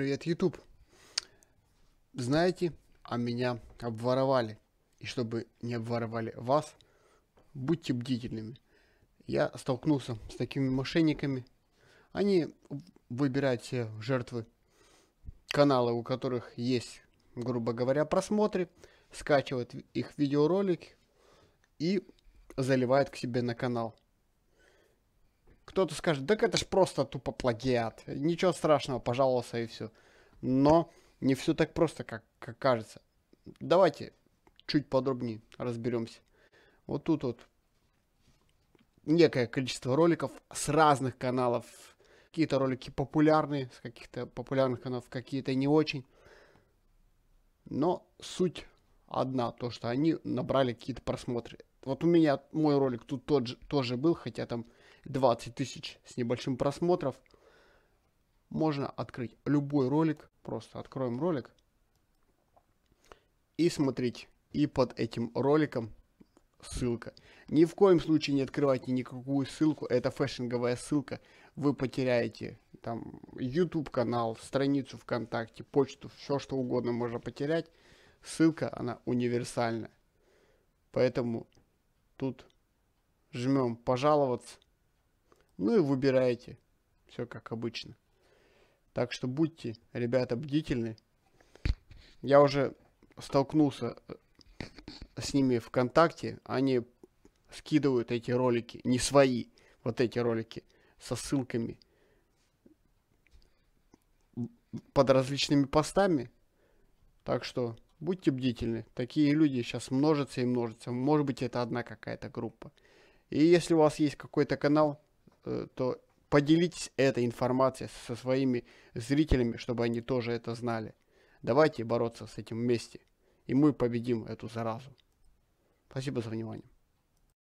Привет, YouTube. Знаете, а меня обворовали. И чтобы не обворовали вас, будьте бдительными. Я столкнулся с такими мошенниками. Они выбирают себе жертвы каналы, у которых есть, грубо говоря, просмотры, скачивают их видеоролики и заливают к себе на канал. Кто-то скажет, так это ж просто тупо плагиат. Ничего страшного, пожалуйста, и все. Но не все так просто, как, как кажется. Давайте чуть подробнее разберемся. Вот тут вот некое количество роликов с разных каналов. Какие-то ролики популярные, с каких-то популярных каналов, какие-то не очень. Но суть одна, то что они набрали какие-то просмотры. Вот у меня мой ролик тут тот же, тоже был, хотя там 20 тысяч с небольшим просмотров, можно открыть любой ролик, просто откроем ролик и смотреть. И под этим роликом ссылка. Ни в коем случае не открывайте никакую ссылку, это фэшинговая ссылка. Вы потеряете там YouTube канал, страницу ВКонтакте, почту, все что угодно можно потерять. Ссылка, она универсальная. Поэтому тут жмем пожаловаться ну и выбираете. Все как обычно. Так что будьте, ребята, бдительны. Я уже столкнулся э, с ними ВКонтакте. Они скидывают эти ролики, не свои, вот эти ролики со ссылками под различными постами. Так что будьте бдительны. Такие люди сейчас множатся и множатся. Может быть, это одна какая-то группа. И если у вас есть какой-то канал, Э, то поделитесь этой информацией со своими зрителями, чтобы они тоже это знали. Давайте бороться с этим вместе, и мы победим эту заразу. Спасибо за внимание.